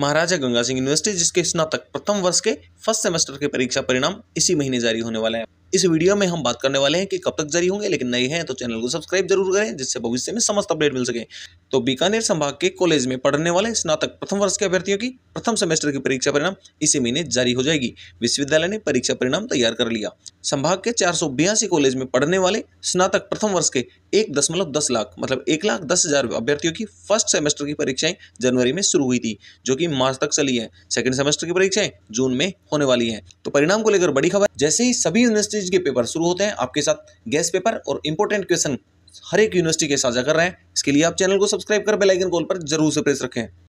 महाराजा Ganga Singh university जिसके स्नातक प्रथम वर्ष के फर्स्ट सेमेस्टर के परीक्षा परिणाम इसी महीने जारी होने वाले हैं इस वीडियो में हम बात करने वाले हैं कि कब तक जारी होंगे लेकिन नए हैं तो चैनल को सब्सक्राइब जरूर करें जिससे भविष्य में समस्त अपडेट मिल सके तो बीकानेर संभाग के कॉलेज में पढ़ने वाले स्नातक प्रथम वर्ष के अभ्यर्थियों की प्रथम सेमेस्टर की परीक्षा परिणाम इसी महीने जारी हो जाएगी विश्वविद्यालय ने परीक्षा परिणाम तैयार कर लिया संभाग के चार कॉलेज में पढ़ने वाले स्नातक प्रथम वर्ष के एक दशमलव दस लाख मतलब एक लाख दस हजार अभ्यर्थियों की फर्स्ट सेमेस्टर की परीक्षाएं जनवरी में शुरू हुई थी जो कि मार्च तक चली है सेकंड सेमेस्टर की परीक्षाएं जून में होने वाली हैं तो परिणाम को लेकर बड़ी खबर जैसे ही सभी यूनिवर्सिटीज के पेपर शुरू होते हैं आपके साथ गैस पेपर और इंपोर्टेंट क्वेश्चन हर एक यूनिवर्सिटी के साझा कर रहे हैं इसके लिए आप चैनल को सब्सक्राइब कर बेलाइकन कॉल पर जरूर से प्रेस रखें